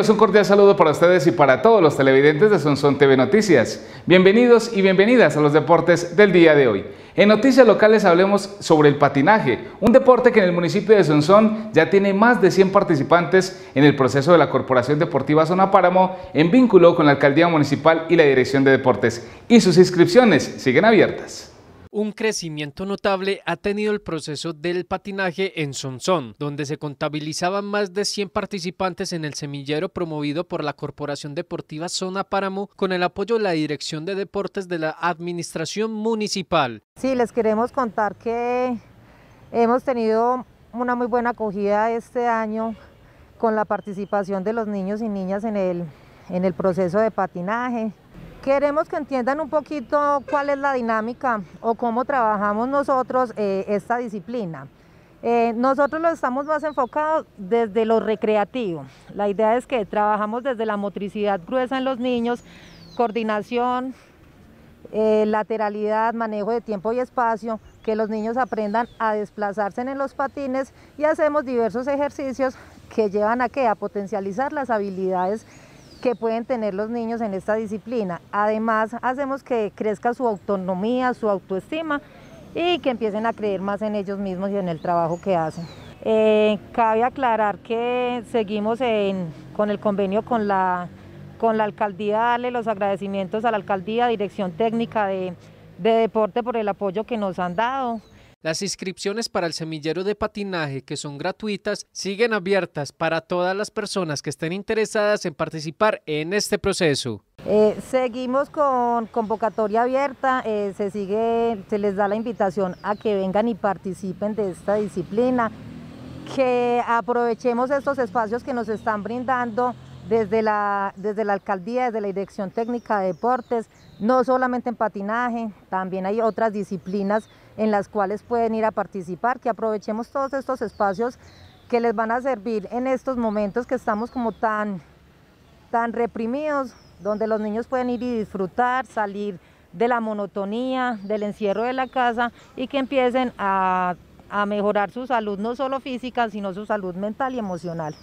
Es un cordial saludo para ustedes y para todos los televidentes de Sonson TV Noticias. Bienvenidos y bienvenidas a los deportes del día de hoy. En noticias locales hablemos sobre el patinaje, un deporte que en el municipio de Sonsón ya tiene más de 100 participantes en el proceso de la Corporación Deportiva Zona Páramo en vínculo con la Alcaldía Municipal y la Dirección de Deportes, y sus inscripciones siguen abiertas un crecimiento notable ha tenido el proceso del patinaje en Sonsón, donde se contabilizaban más de 100 participantes en el semillero promovido por la Corporación Deportiva Zona Páramo con el apoyo de la Dirección de Deportes de la Administración Municipal. Sí, les queremos contar que hemos tenido una muy buena acogida este año con la participación de los niños y niñas en el, en el proceso de patinaje. Queremos que entiendan un poquito cuál es la dinámica o cómo trabajamos nosotros eh, esta disciplina. Eh, nosotros lo estamos más enfocados desde lo recreativo. La idea es que trabajamos desde la motricidad gruesa en los niños, coordinación, eh, lateralidad, manejo de tiempo y espacio, que los niños aprendan a desplazarse en los patines y hacemos diversos ejercicios que llevan a, que a potencializar las habilidades que pueden tener los niños en esta disciplina. Además, hacemos que crezca su autonomía, su autoestima y que empiecen a creer más en ellos mismos y en el trabajo que hacen. Eh, cabe aclarar que seguimos con el convenio con la, con la alcaldía, darle los agradecimientos a la alcaldía, dirección técnica de, de deporte por el apoyo que nos han dado. Las inscripciones para el semillero de patinaje, que son gratuitas, siguen abiertas para todas las personas que estén interesadas en participar en este proceso. Eh, seguimos con convocatoria abierta, eh, se, sigue, se les da la invitación a que vengan y participen de esta disciplina, que aprovechemos estos espacios que nos están brindando desde la, alcaldía, desde la dirección técnica de deportes, no solamente en patinaje, también hay otras disciplinas en las cuales pueden ir a participar, que aprovechemos todos estos espacios que les van a servir en estos momentos que estamos como tan, tan reprimidos, donde los niños pueden ir y disfrutar, salir de la monotonía, del encierro de la casa y que empiecen a, a mejorar su salud, no solo física, sino su salud mental y emocional.